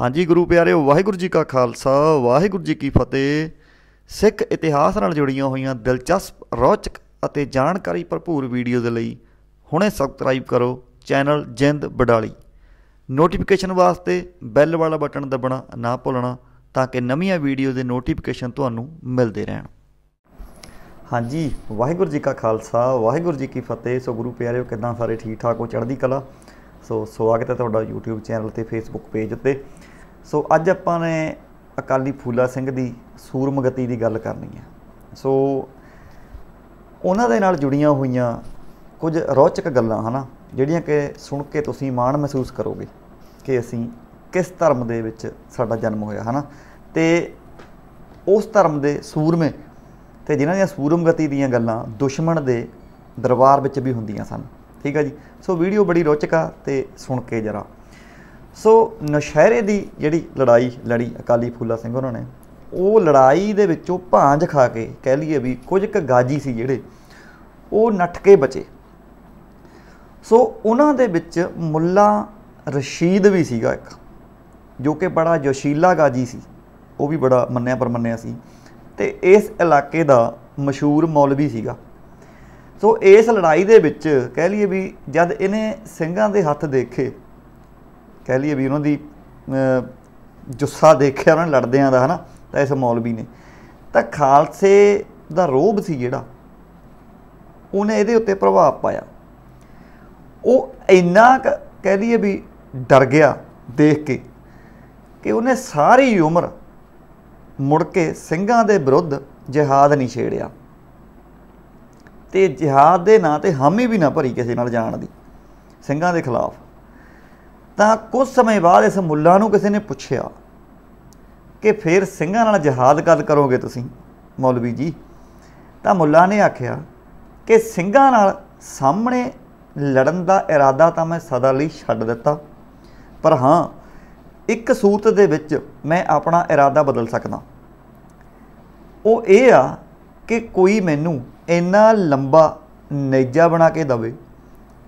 ਹਾਂਜੀ ਗੁਰੂ ਪਿਆਰਿਓ ਵਾਹਿਗੁਰੂ ਜੀ ਕਾ ਖਾਲਸਾ ਵਾਹਿਗੁਰੂ ਜੀ ਕੀ ਫਤਿਹ ਸਿੱਖ ਇਤਿਹਾਸ ਨਾਲ ਜੁੜੀਆਂ ਹੋਈਆਂ ਦਿਲਚਸਪ ਰੋਚਕ ਅਤੇ ਜਾਣਕਾਰੀ ਭਰਪੂਰ ਵੀਡੀਓ ਦੇ ਲਈ ਹੁਣੇ ਸਬਸਕ੍ਰਾਈਬ ਕਰੋ ਚੈਨਲ ਜਿੰਦ ਬਡਾਲੀ ਨੋਟੀਫਿਕੇਸ਼ਨ ਵਾਸਤੇ ਬੈਲ ਵਾਲਾ ਬਟਨ ਦਬਣਾ ਨਾ ਭੁੱਲਣਾ ਤਾਂ ਕਿ ਨਵੀਆਂ ਵੀਡੀਓ ਦੇ ਨੋਟੀਫਿਕੇਸ਼ਨ ਤੁਹਾਨੂੰ ਮਿਲਦੇ ਰਹਿਣ ਹਾਂਜੀ ਵਾਹਿਗੁਰੂ ਜੀ ਕਾ ਖਾਲਸਾ ਵਾਹਿਗੁਰੂ ਜੀ ਕੀ ਫਤਿਹ ਸੋ ਗੁਰੂ ਪਿਆਰਿਓ ਕਿਦਾਂ ਸਾਰੇ ਠੀਕ ਠਾਕ ਹੋ ਚੜ੍ਹਦੀ ਕਲਾ ਸੋ ਸਵਾਗਤ ਹੈ ਤੁਹਾਡਾ YouTube ਚੈਨਲ ਤੇ Facebook ਪੇਜ ਉੱਤੇ ਸੋ ਅੱਜ ਆਪਾਂ ਨੇ ਅਕਾਲੀ ਫੂਲਾ ਸਿੰਘ ਦੀ ਸੂਰਮਗਤੀ ਦੀ ਗੱਲ ਕਰਨੀ ਹੈ ਸੋ ਉਹਨਾਂ ਦੇ ਨਾਲ ਜੁੜੀਆਂ ਹੋਈਆਂ ਕੁਝ ਰੌਚਕ ਗੱਲਾਂ ਹਨਾ ਜਿਹੜੀਆਂ ਕਿ ਸੁਣ ਕੇ ਤੁਸੀਂ ਮਾਣ ਮਹਿਸੂਸ ਕਰੋਗੇ ਕਿ ਅਸੀਂ ਕਿਸ ਧਰਮ ਦੇ ਵਿੱਚ ਸਾਡਾ ਜਨਮ ਹੋਇਆ ਹਨਾ ਤੇ ਉਸ ਧਰਮ ਦੇ ਸੂਰਮੇ ਤੇ ਜਿਨ੍ਹਾਂ ਦੀਆਂ ਸੂਰਮਗਤੀ ਦੀਆਂ ਗੱਲਾਂ ਦੁਸ਼ਮਣ ਦੇ ਦਰਬਾਰ ਵਿੱਚ ਵੀ ਹੁੰਦੀਆਂ ਸਨ ਠੀਕ ਹੈ ਜੀ ਸੋ ਵੀਡੀਓ ਬੜੀ ਰੋਚਕ ਆ ਤੇ ਸੁਣ ਕੇ ਜਰਾ ਸੋ ਨਸ਼ਹਿਰੇ ਦੀ ਜਿਹੜੀ ਲੜਾਈ ਲੜੀ ਅਕਾਲੀ ਫੂਲਾ ਸਿੰਘ ਉਹਨਾਂ ਨੇ ਉਹ ਲੜਾਈ ਦੇ ਵਿੱਚੋਂ ਭਾਂਜ ਖਾ ਕੇ ਕਹਿ ਲਈਏ ਵੀ ਕੁਝ ਕ ਗਾਜੀ ਸੀ ਜਿਹੜੇ ਉਹ ਨੱਠ ਕੇ ਬਚੇ ਸੋ ਉਹਨਾਂ ਦੇ ਵਿੱਚ ਮੁੱਲਾ ਰਸ਼ੀਦ ਵੀ ਸੀਗਾ ਇੱਕ ਜੋ ਕਿ ਬੜਾ ਜੋਸ਼ੀਲਾ ਗਾਜੀ ਸੀ ਉਹ ਵੀ ਬੜਾ ਮੰਨਿਆ ਪਰਮੰਨਿਆ ਸੀ ਤੇ ਇਸ ਇਲਾਕੇ ਦਾ ਮਸ਼ਹੂਰ ਮੌਲਵੀ ਸੀਗਾ ਸੋ ਇਸ ਲੜਾਈ ਦੇ ਵਿੱਚ ਕਹਿ ਲਈਏ ਵੀ ਜਦ ਇਹਨੇ ਸਿੰਘਾਂ ਦੇ ਹੱਥ ਦੇਖੇ ਕਹਿ ਲਈਏ ਵੀ ਉਹਨਾਂ ਦੀ ਜੁੱਸਾ ਦੇਖਿਆ ਉਹਨਾਂ ਲੜਦਿਆਂ ਦਾ ਹਨਾ ਤਾਂ ਇਸ ਮੌਲਵੀ ਨੇ ਤਾਂ ਖਾਲਸੇ ਦਾ ਰੋਬ ਸੀ ਜਿਹੜਾ ਉਹਨੇ ਇਹਦੇ ਉੱਤੇ ਪ੍ਰਭਾਵ ਪਾਇਆ ਉਹ ਇੰਨਾ ਕਹਿ ਲਈਏ ਵੀ ਡਰ ਗਿਆ ਦੇਖ ਕੇ ਕਿ ਉਹਨੇ ਸਾਰੀ ਉਮਰ ਮੁੜ ਕੇ ਸਿੰਘਾਂ ਦੇ ਵਿਰੁੱਧ ਜਿਹਾਦ ਨਹੀਂ ਛੇੜਿਆ ਤੇ ਜਿਹਾਦ ਦੇ ਨਾਂ ਤੇ ਹਾਮੀ ਵੀ ਨਾ ਭਰੀ ਕਿਸੇ ਨਾਲ ਜਾਣ ਦੀ ਸਿੰਘਾਂ ਦੇ ਖਿਲਾਫ ਤਾਂ ਕੁਝ ਸਮੇਂ ਬਾਅਦ ਇਸ ਮੁੱਲਾ ਨੂੰ ਕਿਸੇ ਨੇ ਪੁੱਛਿਆ ਕਿ ਫੇਰ ਸਿੰਘਾਂ ਨਾਲ ਜਿਹਾਦ ਕਦ ਕਰੋਗੇ ਤੁਸੀਂ ਮੌਲਵੀ ਜੀ ਤਾਂ ਮੁੱਲਾ ਨੇ ਆਖਿਆ ਕਿ ਸਿੰਘਾਂ ਨਾਲ ਸਾਹਮਣੇ ਲੜਨ ਦਾ ਇਰਾਦਾ ਤਾਂ ਮੈਂ ਸਦਾ ਲਈ ਛੱਡ ਦਿੱਤਾ ਪਰ ਹਾਂ ਇੱਕ ਸੂਰਤ ਦੇ ਵਿੱਚ ਮੈਂ ਆਪਣਾ ਇਰਾਦਾ ਬਦਲ ਸਕਦਾ ਉਹ ਇਹ ਆ ਕਿ ਕੋਈ ਮੈਨੂੰ ਇੰਨਾ ਲੰਬਾ ਨੇਜਾ ਬਣਾ ਕੇ ਦਵੇ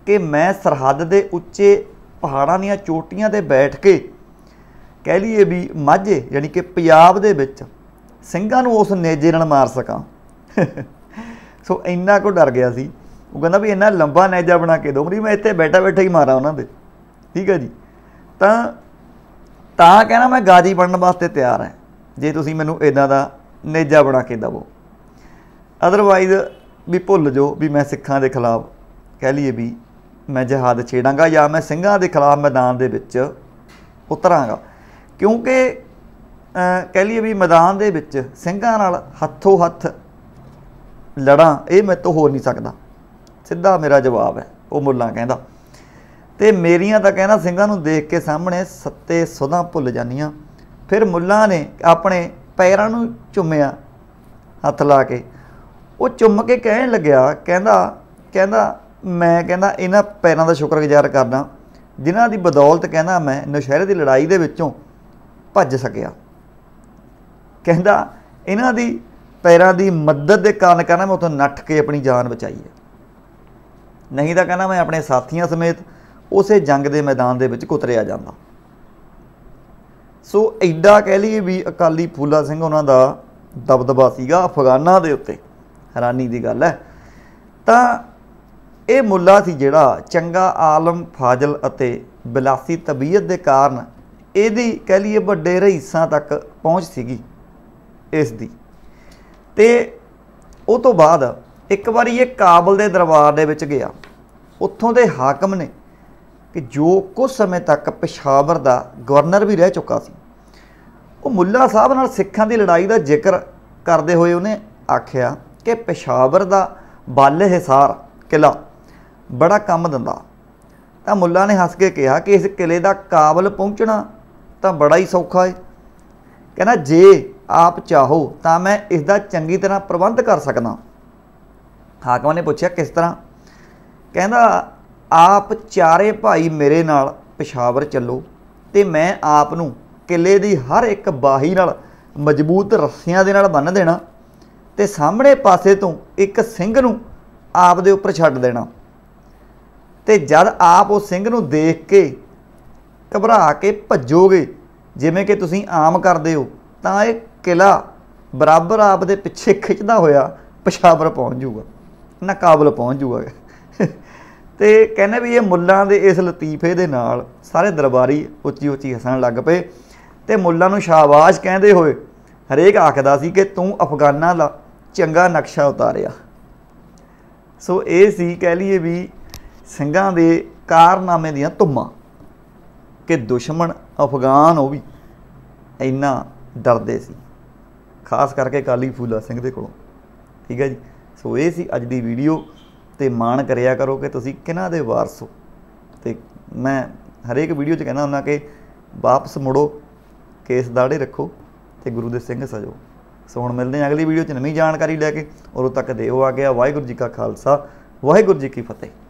ਕਿ ਮੈਂ ਸਰਹੱਦ ਦੇ ਉੱਚੇ ਪਹਾੜਾਂ ਦੀਆਂ ਚੋਟੀਆਂ ਤੇ ਬੈਠ ਕੇ ਕਹਿ ਲਈਏ ਵੀ ਮਾਝੇ ਯਾਨੀ ਕਿ ਪੰਜਾਬ ਦੇ ਵਿੱਚ ਸਿੰਘਾਂ ਨੂੰ ਉਸ ਨੇਜੇ ਨਾਲ ਮਾਰ ਸਕਾਂ ਸੋ ਇੰਨਾ ਕੋ ਡਰ ਗਿਆ ਸੀ ਉਹ ਕਹਿੰਦਾ ਵੀ ਇੰਨਾ ਲੰਬਾ ਨੇਜਾ ਬਣਾ ਕੇ ਦੋ ਮਰੀ ਮੈਂ ਇੱਥੇ ਬੈਠਾ ਬੈਠਾ ਹੀ ਮਾਰਾਂ ਉਹਨਾਂ ਦੇ ਠੀਕ ਹੈ ਜੀ ਤਾਂ ਤਾਂ ਕਹਿੰਦਾ ਮੈਂ ਗਾਜੀ ਬਣਨ ਵਾਸਤੇ ਤਿਆਰ ਹਾਂ ਜੇ ਤੁਸੀਂ ਮੈਨੂੰ ਇਦਾਂ ਦਾ ਨੇਜਾ ਬਣਾ ਕੇ ਦਵੋ ਅਦਰਵਾਈਜ਼ ਵੀ ਭੁੱਲ ਜੋ ਵੀ ਮੈਂ ਸਿੱਖਾਂ ਦੇ ਖਿਲਾਫ ਕਹਿ ਲਈਏ ਵੀ ਮੈਂ ਜਹਾਦ ਛੇੜਾਂਗਾ ਜਾਂ ਮੈਂ ਸਿੰਘਾਂ ਦੇ ਖਿਲਾਫ ਮੈਦਾਨ ਦੇ ਵਿੱਚ ਉਤਰਾਂਗਾ ਕਿਉਂਕਿ ਕਹਿ ਲਈਏ ਵੀ ਮੈਦਾਨ ਦੇ ਵਿੱਚ ਸਿੰਘਾਂ ਨਾਲ ਹੱਥੋਂ ਹੱਥ ਲੜਾਂ ਇਹ ਮੈਂ ਤੋਂ ਹੋ ਨਹੀਂ ਸਕਦਾ ਸਿੱਧਾ ਮੇਰਾ ਜਵਾਬ ਹੈ ਉਹ ਮੁੱਲਾ ਕਹਿੰਦਾ ਤੇ ਮੇਰੀਆਂ ਤਾਂ ਕਹਿੰਦਾ ਸਿੰਘਾਂ ਨੂੰ ਦੇਖ ਕੇ ਸਾਹਮਣੇ ਸੱਤੇ ਸੁਧਾਂ ਭੁੱਲ ਜਾਨੀਆਂ ਫਿਰ ਮੁੱਲਾ ਨੇ ਆਪਣੇ ਪੈਰਾਂ ਨੂੰ ਚੁੰਮਿਆ ਹੱਥ ਲਾ ਕੇ ਉਹ ਚੁੰਮ ਕੇ ਕਹਿਣ ਲੱਗਿਆ ਕਹਿੰਦਾ ਕਹਿੰਦਾ ਮੈਂ ਕਹਿੰਦਾ ਇਹਨਾਂ ਪੈਰਾਂ ਦਾ ਸ਼ੁਕਰਗੁਜ਼ਾਰ ਕਰਦਾ ਜਿਨ੍ਹਾਂ ਦੀ ਬਦੌਲਤ ਕਹਿੰਦਾ ਮੈਂ ਨਸ਼ਹਿਰੇ ਦੀ ਲੜਾਈ ਦੇ ਵਿੱਚੋਂ ਭੱਜ ਸਕਿਆ ਕਹਿੰਦਾ ਇਹਨਾਂ ਦੀ ਪੈਰਾਂ ਦੀ ਮਦਦ ਦੇ ਕਾਰਨ ਕਹਿੰਦਾ ਮੈਂ ਉਥੋਂ ਨੱਠ ਕੇ ਆਪਣੀ ਜਾਨ ਬਚਾਈ ਹੈ ਨਹੀਂ ਤਾਂ ਕਹਿੰਦਾ ਮੈਂ ਆਪਣੇ ਸਾਥੀਆਂ ਸਮੇਤ ਉਸੇ ਜੰਗ ਦੇ ਮੈਦਾਨ ਦੇ ਵਿੱਚ ਕੁਤਰਿਆ ਜਾਂਦਾ ਸੋ ਐਡਾ ਕਹਿ ਲਈਏ ਵੀ ਅਕਾਲੀ ਫੂਲਾ ਸਿੰਘ ਉਹਨਾਂ ਦਾ ਦਬਦਬਾ ਸੀਗਾ ਅਫਗਾਨਾਂ ਦੇ ਉੱਤੇ ਹੈਰਾਨੀ ਦੀ ਗੱਲ ਹੈ ਤਾਂ ਇਹ ਮੁੱਲਾ ਸੀ ਜਿਹੜਾ ਚੰਗਾ ਆਲਮ ਫਾਜ਼ਲ ਅਤੇ ਬਿਲਾਸੀ ਤਬੀਅਤ ਦੇ ਕਾਰਨ ਇਹਦੀ ਕਹ ਲਈਏ ਵੱਡੇ ਰਹੀਸਾਂ ਤੱਕ ਪਹੁੰਚ ਸੀਗੀ ਇਸ ਦੀ ਤੇ ਉਹ ਤੋਂ ਬਾਅਦ ਇੱਕ ਵਾਰੀ ਇਹ ਕਾਬਲ ਦੇ ਦਰਬਾਰ ਦੇ ਵਿੱਚ ਗਿਆ ਉੱਥੋਂ ਦੇ ਹਾਕਮ ਨੇ ਕਿ ਜੋ ਕੁਝ ਸਮੇਂ ਤੱਕ ਪਸ਼ਾਵਰ ਦਾ ਗਵਰਨਰ ਵੀ ਰਹਿ ਚੁੱਕਾ ਸੀ ਉਹ ਮੁੱਲਾ ਸਾਹਿਬ ਨਾਲ ਸਿੱਖਾਂ ਦੀ ਲੜਾਈ ਦਾ ਜ਼ਿਕਰ ਕਰਦੇ ਹੋਏ ਉਹਨੇ ਆਖਿਆ ਕਿ ਪਸ਼ਾਵਰ ਦਾ ਬੱਲ ਹਿਸਾਰ ਕਿਲਾ ਬੜਾ ਕੰਮ ਦਿੰਦਾ ਤਾਂ ਮੁੱਲਾ ਨੇ ਹੱਸ ਕੇ ਕਿਹਾ ਕਿ ਇਸ ਕਿਲੇ ਦਾ ਕਾਬਲ ਪਹੁੰਚਣਾ ਤਾਂ ਬੜਾ ਹੀ ਸੌਖਾ ਹੈ ਕਹਿੰਦਾ ਜੇ ਆਪ ਚਾਹੋ ਤਾਂ ਮੈਂ ਇਸ ਦਾ ਚੰਗੀ ਤਰ੍ਹਾਂ ਪ੍ਰਬੰਧ ਕਰ ਸਕਦਾ ਹਾਕਮ ਨੇ ਪੁੱਛਿਆ ਕਿਸ ਤਰ੍ਹਾਂ ਕਹਿੰਦਾ ਆਪ ਚਾਰੇ ਭਾਈ ਮੇਰੇ ਨਾਲ ਪਸ਼ਾਵਰ ਚੱਲੋ ਤੇ ਮੈਂ ਆਪ ਨੂੰ ਕਿਲੇ ਦੀ ਹਰ ਇੱਕ ਬਾਹੀ ਨਾਲ ਮਜ਼ਬੂਤ ਰੱਸਿਆਂ ਦੇ ਨਾਲ ਬੰਨ ਦੇਣਾ ਤੇ ਸਾਹਮਣੇ ਪਾਸੇ ਤੋਂ ਇੱਕ ਸਿੰਘ ਨੂੰ ਆਪ ਦੇ ਉੱਪਰ ਛੱਡ ਦੇਣਾ ਤੇ ਜਦ ਆਪ ਉਹ ਸਿੰਘ ਨੂੰ ਦੇਖ ਕੇ ਘਬਰਾ ਕੇ ਭੱਜੋਗੇ ਜਿਵੇਂ ਕਿ ਤੁਸੀਂ ਆਮ ਕਰਦੇ ਹੋ ਤਾਂ ਇਹ ਕਿਲਾ ਬਰਾਬਰ ਆਪ ਦੇ ਪਿੱਛੇ ਖਿੱਚਦਾ ਹੋਇਆ ਪਸ਼ਾਵਰ ਪਹੁੰਚ ਜਾਊਗਾ ਨਾ ਕਾਬਲ ਪਹੁੰਚ ਜਾਊਗਾ ਤੇ ਕਹਿੰਦੇ ਵੀ ਇਹ ਮੁੱਲਾਂ ਦੇ ਇਸ ਲਤੀਫੇ ਦੇ ਨਾਲ ਸਾਰੇ ਦਰਬਾਰੀ ਉੱਚੀ ਉੱਚੀ ਹੱਸਣ ਲੱਗ ਪਏ ਤੇ ਮੁੱਲਾਂ ਨੂੰ ਸ਼ਾਬਾਸ਼ ਕਹਿੰਦੇ ਹੋਏ ਹਰੇਕ ਆਖਦਾ ਸੀ ਕਿ ਤੂੰ ਅਫਗਾਨਾਂ ਦਾ ਚੰਗਾ ਨਕਸ਼ਾ ਉਤਾਰਿਆ ਸੋ ਇਹ ਸੀ ਕਹਿ ਲਈਏ ਵੀ ਸਿੰਘਾਂ ਦੇ ਕਾਰਨਾਮੇ ਦੀਆਂ ਧੁੰਮਾਂ ਕਿ ਦੁਸ਼ਮਣ ਅਫਗਾਨ ਉਹ ਵੀ ਇੰਨਾ ਡਰਦੇ ਸੀ ਖਾਸ ਕਰਕੇ ਕਾਲੀ ਫੂਲਾ ਸਿੰਘ ਦੇ ਕੋਲੋਂ ਠੀਕ ਹੈ ਜੀ ਸੋ ਇਹ ਸੀ ਅੱਜ ਦੀ ਵੀਡੀਓ ਤੇ ਮਾਣ ਕਰਿਆ ਕਰੋ ਕਿ ਤੁਸੀਂ ਕਿਹਨਾਂ ਦੇ ਵਾਰਸ ਹੋ ਤੇ ਮੈਂ ਹਰੇਕ ਵੀਡੀਓ 'ਚ ਕਹਿੰਦਾ ਹੁੰਦਾ ਕਿ ਵਾਪਸ ਮੁੜੋ ਕੇਸ ਦਾੜੇ ਰੱਖੋ ਤੇ ਗੁਰੂ ਦੇ ਸਿੰਘ ਸਜੋ ਸੋ ਹੁਣ ਮਿਲਦੇ ਹਾਂ ਅਗਲੀ ਵੀਡੀਓ 'ਚ ਨਵੀਂ ਜਾਣਕਾਰੀ ਲੈ ਕੇ ਔਰ ਉਦੋਂ ਤੱਕ ਦੇਓ ਆ ਗਿਆ ਵਾਹਿਗੁਰੂ ਜੀ ਕਾ ਖਾਲਸਾ ਵਾਹਿਗੁਰੂ ਜੀ ਕੀ ਫਤਿਹ